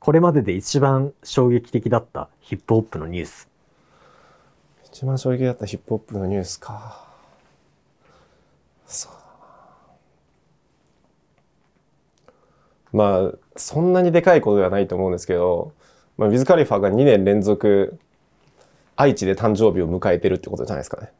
これまでで一番衝撃的だったヒップホップのニュース。一番衝撃だったヒップホップのニュースか。そうまあ、そんなにでかいことではないと思うんですけど、まあ、ウィズ・カリファが2年連続愛知で誕生日を迎えてるってことじゃないですかね